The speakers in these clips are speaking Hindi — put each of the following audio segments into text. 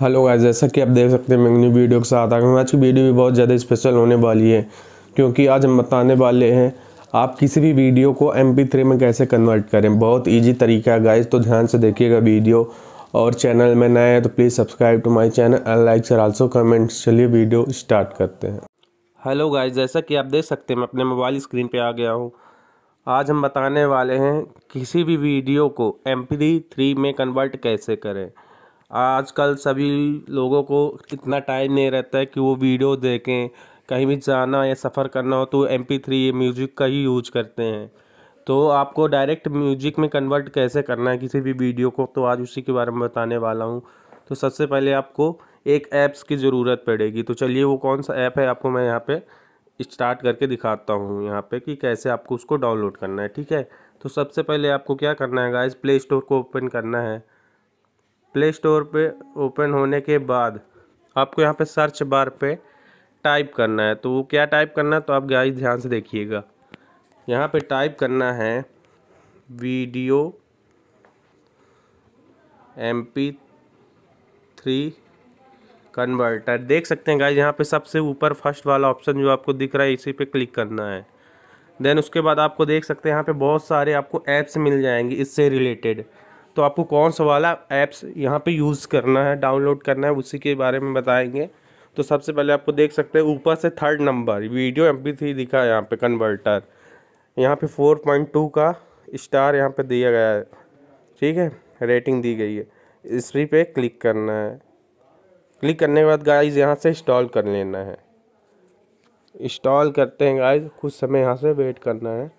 हेलो गाइस जैसा कि आप देख सकते हैं मैं न्यू वीडियो के साथ आ गया हूँ आज की वीडियो भी बहुत ज़्यादा स्पेशल होने वाली है क्योंकि आज हम बताने वाले हैं आप किसी भी वीडियो को एम थ्री में कैसे कन्वर्ट करें बहुत ईजी तरीका है गाइज तो ध्यान से देखिएगा वीडियो और चैनल में नए हैं तो please subscribe to my channel and like और आल्सो कमेंट्स चलिए वीडियो स्टार्ट करते हैं हेलो गाइज जैसा कि आप देख सकते हैं मैं अपने मोबाइल स्क्रीन पर आ गया हूँ आज हम बताने वाले हैं किसी भी वीडियो को एम थ्री में कन्वर्ट कैसे करें आजकल सभी लोगों को इतना टाइम नहीं रहता है कि वो वीडियो देखें कहीं भी जाना या सफ़र करना हो तो एम पी थ्री म्यूज़िक का ही यूज करते हैं तो आपको डायरेक्ट म्यूजिक में कन्वर्ट कैसे करना है किसी भी वीडियो को तो आज उसी के बारे में बताने वाला हूँ तो सबसे पहले आपको एक ऐप्स की ज़रूरत पड़ेगी तो चलिए वो कौन सा ऐप है आपको मैं यहाँ पे स्टार्ट करके दिखाता हूँ यहाँ पे कि कैसे आपको उसको डाउनलोड करना है ठीक है तो सबसे पहले आपको क्या करना है गाइस प्ले स्टोर को ओपन करना है प्ले स्टोर पे ओपन होने के बाद आपको यहाँ पे सर्च बार पे टाइप करना है तो वो क्या टाइप करना है तो आप गाइस ध्यान से देखिएगा यहाँ पे टाइप करना है video M P three converter देख सकते हैं गाइस यहाँ पे सबसे ऊपर फर्स्ट वाला ऑप्शन जो आपको दिख रहा है इसी पे क्लिक करना है देन उसके बाद आपको देख सकते हैं यहाँ पे बहुत सारे आपको ऐप्स मिल जाएंगे इससे रिलेटेड तो आपको कौन सा वाला ऐप्स यहाँ पे यूज़ करना है डाउनलोड करना है उसी के बारे में बताएंगे तो सबसे पहले आपको देख सकते हैं ऊपर से third number video M three दिखा है यहाँ पर कन्वर्टर यहाँ पे फोर पॉइंट टू का स्टार यहाँ पे दिया गया है ठीक है रेटिंग दी गई है इसी पे क्लिक करना है क्लिक करने के बाद गाइज यहाँ से इंस्टॉल कर लेना है इंस्टॉल करते हैं गाइज़ कुछ समय यहाँ से वेट करना है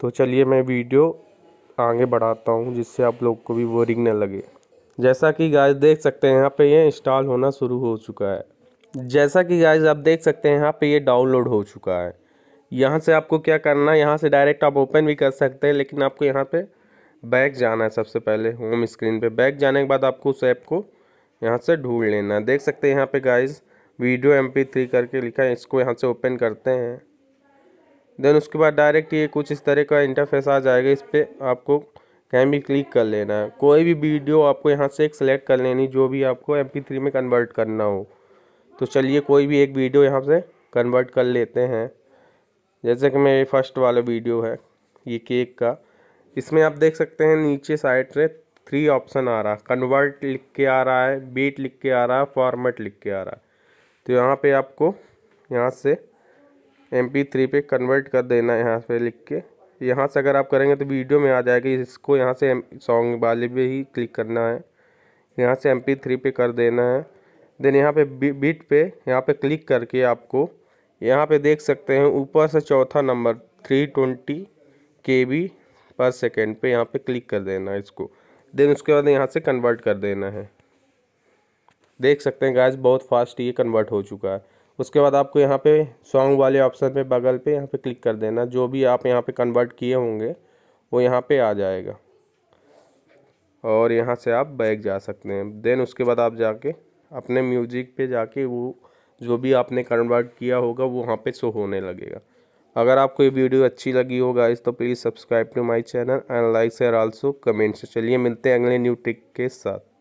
तो चलिए मैं वीडियो आगे बढ़ाता हूँ जिससे आप लोग को भी बोरिंग ना लगे जैसा कि गाइस देख सकते हैं यहाँ पे ये इंस्टॉल होना शुरू हो चुका है जैसा कि गाइज आप देख सकते हैं यहाँ पे ये डाउनलोड हो चुका है यहाँ से आपको क्या करना है यहाँ से डायरेक्ट आप ओपन भी कर सकते हैं लेकिन आपको यहाँ पे बैक जाना है सबसे पहले होम स्क्रीन पे बैक जाने के बाद आपको उस ऐप को यहाँ से ढूंढ लेना है देख सकते हैं यहाँ पर गाइज वीडियो एम करके लिखा है इसको यहाँ से ओपन करते हैं देन उसके बाद डायरेक्ट ये कुछ इस तरह का इंटरफेस आ जाएगा इस पर आपको कहीं भी क्लिक कर लेना है कोई भी वीडियो आपको यहाँ से एक सेलेक्ट कर लेनी जो भी आपको एम थ्री में कन्वर्ट करना हो तो चलिए कोई भी एक वीडियो यहाँ से कन्वर्ट कर लेते हैं जैसे कि मेरे फर्स्ट वाला वीडियो है ये केक का इसमें आप देख सकते हैं नीचे साइड से थ्री ऑप्शन आ रहा है कन्वर्ट लिख के आ रहा है बीट लिख के आ रहा है फॉर्मेट लिख के आ रहा है तो यहाँ पे आपको यहाँ से एम पी थ्री पे कन्वर्ट कर देना है यहाँ पे लिख के यहाँ से अगर आप करेंगे तो वीडियो में आ जाएगी इसको यहाँ से सॉन्ग वाले पे ही क्लिक करना है यहाँ से एम पी थ्री पे कर देना है देन यहाँ पे बीट पे यहाँ पे क्लिक करके आपको यहाँ पे देख सकते हैं ऊपर से चौथा number three twenty K B पर सेकेंड पर यहाँ पर क्लिक कर देना है इसको देन उसके बाद यहाँ से कन्वर्ट कर देना है देख सकते हैं गैस बहुत फास्ट ये कन्वर्ट हो चुका है उसके बाद आपको यहाँ पे सॉन्ग वाले ऑप्शन पे बगल पे यहाँ पे क्लिक कर देना जो भी आप यहाँ पे कन्वर्ट किए होंगे वो यहाँ पे आ जाएगा और यहाँ से आप बैग जा सकते हैं देन उसके बाद आप जाके अपने म्यूजिक पे जाके वो जो भी आपने कन्वर्ट किया होगा वो वहाँ पे शो होने लगेगा अगर आपको ये वीडियो अच्छी लगी हो गाइस तो please subscribe to my channel and like share also comments चलिए मिलते हैं अगले न्यू ट्रिक के साथ